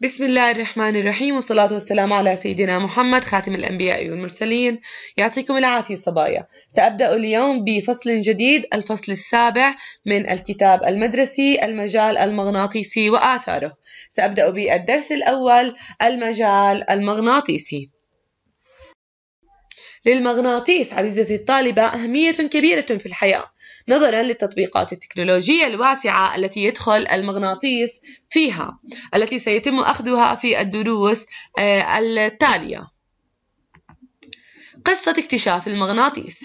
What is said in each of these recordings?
بسم الله الرحمن الرحيم والصلاة والسلام على سيدنا محمد خاتم الأنبياء والمرسلين يعطيكم العافية صبايا سأبدأ اليوم بفصل جديد الفصل السابع من الكتاب المدرسي المجال المغناطيسي وآثاره سأبدأ بالدرس الأول المجال المغناطيسي للمغناطيس عزيزتي الطالبة أهمية كبيرة في الحياة نظرا للتطبيقات التكنولوجية الواسعة التي يدخل المغناطيس فيها التي سيتم أخذها في الدروس آه، التالية قصة اكتشاف المغناطيس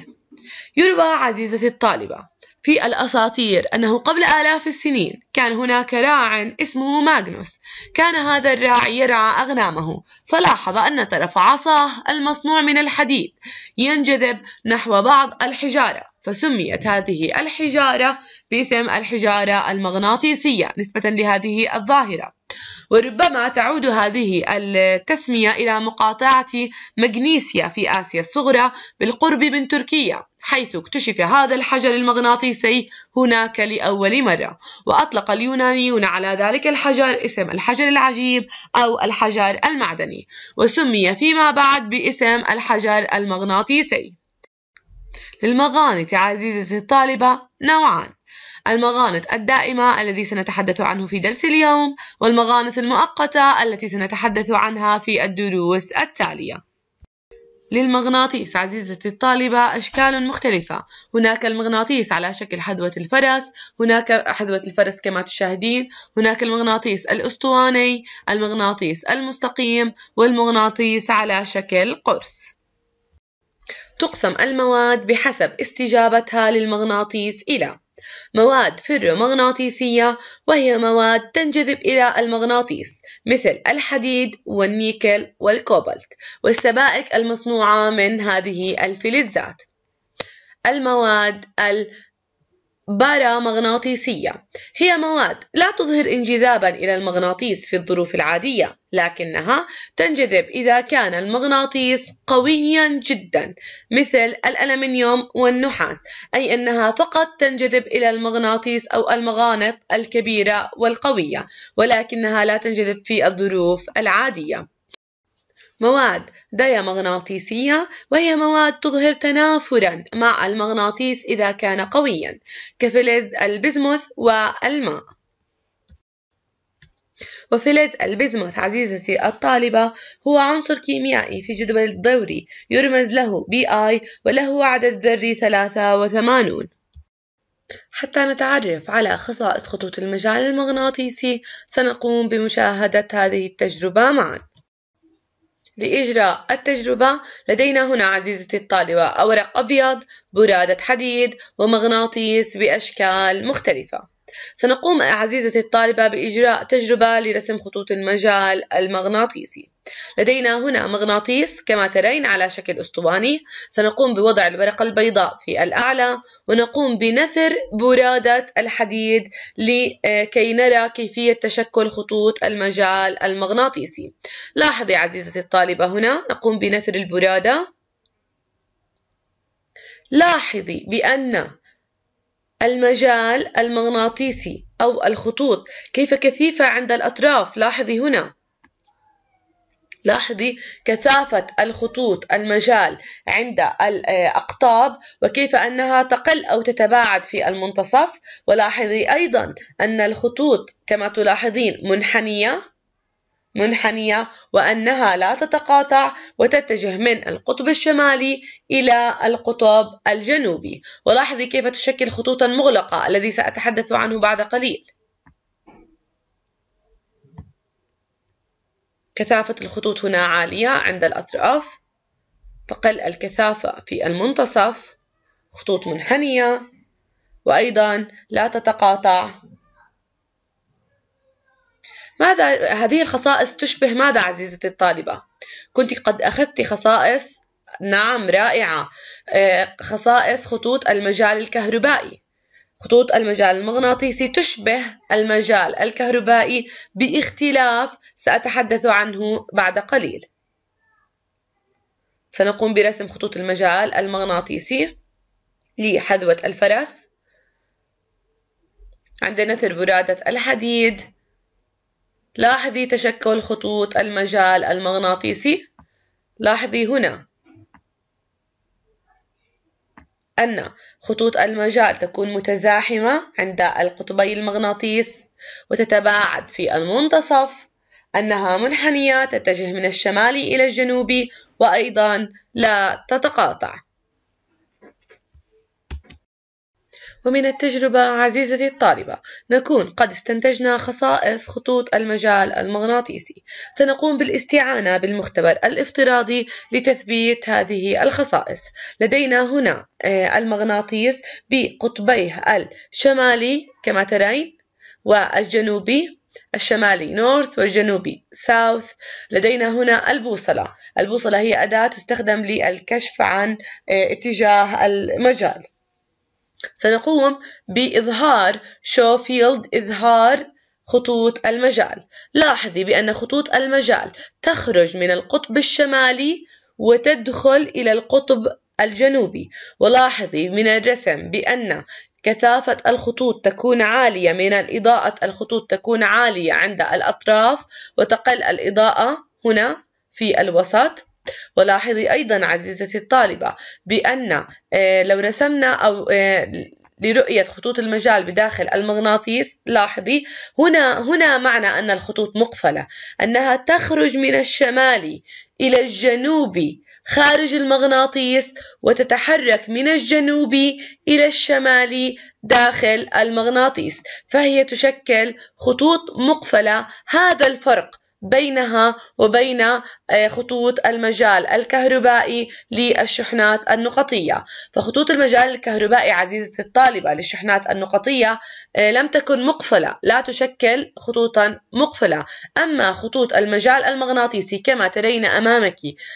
يروى عزيزتي الطالبة في الأساطير أنه قبل آلاف السنين كان هناك راع اسمه ماغنوس كان هذا الراعي يرعى أغنامه فلاحظ أن طرف عصاه المصنوع من الحديد ينجذب نحو بعض الحجارة فسميت هذه الحجارة باسم الحجارة المغناطيسية نسبة لهذه الظاهرة وربما تعود هذه التسمية إلى مقاطعة مغنيسيا في آسيا الصغرى بالقرب من تركيا حيث اكتشف هذا الحجر المغناطيسي هناك لأول مرة وأطلق اليونانيون على ذلك الحجر اسم الحجر العجيب أو الحجر المعدني وسمي فيما بعد باسم الحجر المغناطيسي للمغانط عزيزتي الطالبة نوعان المغانط الدائمة الذي سنتحدث عنه في درس اليوم والمغانط المؤقتة التي سنتحدث عنها في الدروس التالية للمغناطيس عزيزتي الطالبة أشكال مختلفة هناك المغناطيس على شكل حذوة الفرس هناك حذوة الفرس كما تشاهدين هناك المغناطيس الأسطواني المغناطيس المستقيم والمغناطيس على شكل قرص تقسم المواد بحسب استجابتها للمغناطيس إلى مواد فيرومغناطيسية وهي مواد تنجذب إلى المغناطيس مثل الحديد والنيكل والكوبالت والسبائك المصنوعة من هذه الفلزات المواد بارامغناطيسية هي مواد لا تظهر انجذابا إلى المغناطيس في الظروف العادية لكنها تنجذب إذا كان المغناطيس قويا جدا مثل الألمنيوم والنحاس أي أنها فقط تنجذب إلى المغناطيس أو المغانط الكبيرة والقوية ولكنها لا تنجذب في الظروف العادية مواد دايمغناطيسية وهي مواد تظهر تنافرا مع المغناطيس إذا كان قويا كفلز البزموث والماء وفلز البزموث عزيزتي الطالبة هو عنصر كيميائي في جدول الدوري يرمز له بي آي وله عدد ذري 83 حتى نتعرف على خصائص خطوط المجال المغناطيسي سنقوم بمشاهدة هذه التجربة معاً لإجراء التجربة لدينا هنا عزيزتي الطالبة أوراق أبيض برادة حديد ومغناطيس بأشكال مختلفة سنقوم عزيزتي الطالبة بإجراء تجربة لرسم خطوط المجال المغناطيسي لدينا هنا مغناطيس كما ترين على شكل أسطواني سنقوم بوضع الورقة البيضاء في الأعلى ونقوم بنثر برادة الحديد لكي آه، نرى كيفية تشكل خطوط المجال المغناطيسي لاحظي عزيزتي الطالبة هنا نقوم بنثر البرادة لاحظي بأن المجال المغناطيسي أو الخطوط كيف كثيفة عند الأطراف لاحظي هنا لاحظي كثافة الخطوط المجال عند الأقطاب وكيف أنها تقل أو تتباعد في المنتصف ولاحظي أيضا أن الخطوط كما تلاحظين منحنية منحنية وأنها لا تتقاطع وتتجه من القطب الشمالي إلى القطب الجنوبي ولاحظي كيف تشكل خطوطا مغلقة الذي سأتحدث عنه بعد قليل كثافة الخطوط هنا عالية عند الأطراف تقل الكثافة في المنتصف خطوط منحنية وأيضا لا تتقاطع ماذا هذه الخصائص تشبه ماذا عزيزتي الطالبة؟ كنت قد أخذت خصائص نعم رائعة آه، خصائص خطوط المجال الكهربائي خطوط المجال المغناطيسي تشبه المجال الكهربائي باختلاف سأتحدث عنه بعد قليل سنقوم برسم خطوط المجال المغناطيسي لحذوة الفرس عندنا ثربرادة الحديد لاحظي تشكل خطوط المجال المغناطيسي لاحظي هنا أن خطوط المجال تكون متزاحمة عند القطبي المغناطيس وتتباعد في المنتصف أنها منحنية تتجه من الشمال إلى الجنوب وأيضا لا تتقاطع ومن التجربة عزيزتي الطالبة نكون قد استنتجنا خصائص خطوط المجال المغناطيسي سنقوم بالاستعانة بالمختبر الافتراضي لتثبيت هذه الخصائص لدينا هنا آه، المغناطيس بقطبيه الشمالي كما ترين والجنوبي الشمالي نورث والجنوبي ساوث لدينا هنا البوصلة البوصلة هي أداة تستخدم للكشف عن آه، اتجاه المجال سنقوم بإظهار شو فيلد إظهار خطوط المجال لاحظي بأن خطوط المجال تخرج من القطب الشمالي وتدخل إلى القطب الجنوبي ولاحظي من الرسم بأن كثافة الخطوط تكون عالية من الإضاءة الخطوط تكون عالية عند الأطراف وتقل الإضاءة هنا في الوسط ولاحظي أيضا عزيزتي الطالبة بأن آه، لو رسمنا أو آه، لرؤية خطوط المجال بداخل المغناطيس لاحظي هنا هنا معنى أن الخطوط مقفلة أنها تخرج من الشمال إلى الجنوب خارج المغناطيس وتتحرك من الجنوب إلى الشمال داخل المغناطيس فهي تشكل خطوط مقفلة هذا الفرق بينها وبين آه، خطوط المجال الكهربائي للشحنات النقطية فخطوط المجال الكهربائي عزيزة الطالبة للشحنات النقطية آه، لم تكن مقفلة لا تشكل خطوطا مقفلة أما خطوط المجال المغناطيسي كما ترين أمامك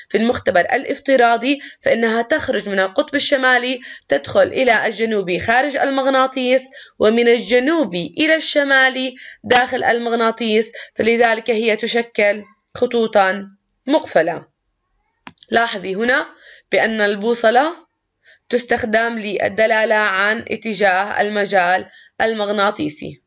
في المختبر الافتراضي فإنها تخرج من القطب الشمالي تدخل إلى الجنوبي خارج المغناطيس ومن الجنوبي إلى الشمالي داخل المغناطيس فلذلك هي تشكل تتشكل خطوطا مقفلة لاحظي هنا بأن البوصلة تستخدم للدلالة عن اتجاه المجال المغناطيسي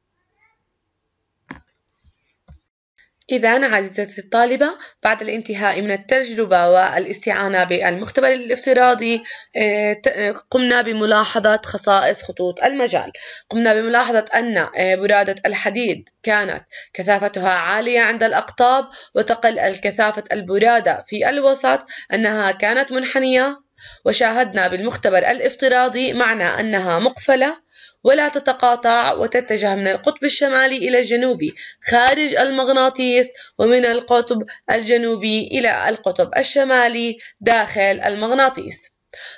إذا عزيزتي الطالبة بعد الانتهاء من التجربة والاستعانة بالمختبر الافتراضي آه، آه، قمنا بملاحظة خصائص خطوط المجال قمنا بملاحظة أن آه، برادة الحديد كانت كثافتها عالية عند الأقطاب وتقل الكثافة البرادة في الوسط أنها كانت منحنية وشاهدنا بالمختبر الافتراضي معنى أنها مقفلة ولا تتقاطع وتتجه من القطب الشمالي إلى الجنوبي خارج المغناطيس ومن القطب الجنوبي إلى القطب الشمالي داخل المغناطيس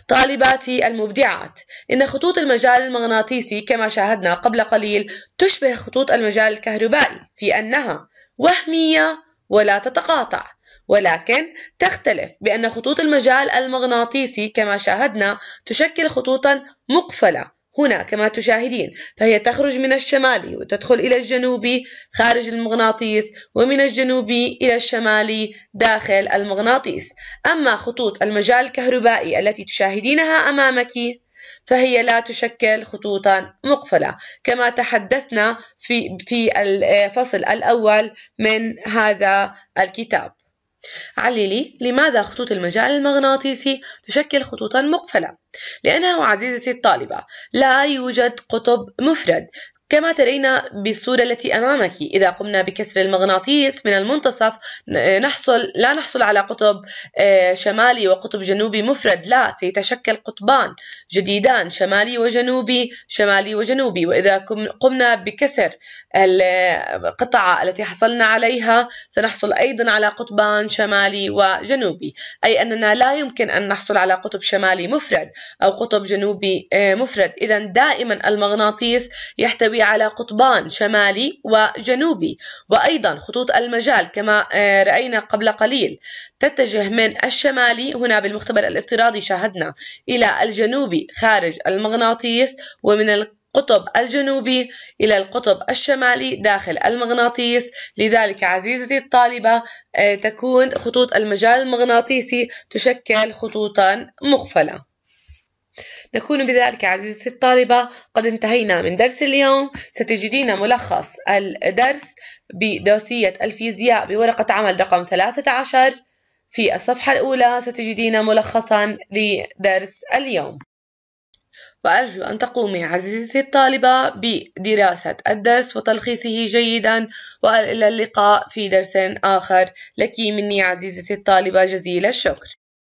طالباتي المبدعات إن خطوط المجال المغناطيسي كما شاهدنا قبل قليل تشبه خطوط المجال الكهربائي في أنها وهمية ولا تتقاطع ولكن تختلف بأن خطوط المجال المغناطيسي كما شاهدنا تشكل خطوطا مقفلة هنا كما تشاهدين فهي تخرج من الشمالي وتدخل إلى الجنوبي خارج المغناطيس ومن الجنوبي إلى الشمالي داخل المغناطيس أما خطوط المجال الكهربائي التي تشاهدينها أمامك فهي لا تشكل خطوطا مقفلة كما تحدثنا في في الفصل الأول من هذا الكتاب عللي لماذا خطوط المجال المغناطيسي تشكل خطوطا مقفلة؟ لأنه عزيزتي الطالبة لا يوجد قطب مفرد كما ترين بالصورة التي أمامك إذا قمنا بكسر المغناطيس من المنتصف نحصل لا نحصل على قطب آه، شمالي وقطب جنوبي مفرد لا سيتشكل قطبان جديدان شمالي وجنوبي شمالي وجنوبي وإذا قمنا بكسر القطعة التي حصلنا عليها سنحصل أيضا على قطبان شمالي وجنوبي أي أننا لا يمكن أن نحصل على قطب شمالي مفرد أو قطب جنوبي آه، مفرد إذا دائما المغناطيس يحتوي على قطبان شمالي وجنوبي وأيضا خطوط المجال كما آه، رأينا قبل قليل تتجه من الشمالي هنا بالمختبر الافتراضي شاهدنا إلى الجنوبي خارج المغناطيس ومن القطب الجنوبي إلى القطب الشمالي داخل المغناطيس لذلك عزيزتي الطالبة آه، تكون خطوط المجال المغناطيسي تشكل خطوطا مغفلة نكون بذلك عزيزتي الطالبة قد انتهينا من درس اليوم ستجدين ملخص الدرس بدوسية الفيزياء بورقة عمل رقم 13 في الصفحة الأولى ستجدين ملخصا لدرس اليوم وأرجو أن تقومي عزيزتي الطالبة بدراسة الدرس وتلخيصه جيدا وإلى اللقاء في درس آخر لك مني عزيزتي الطالبة جزيل الشكر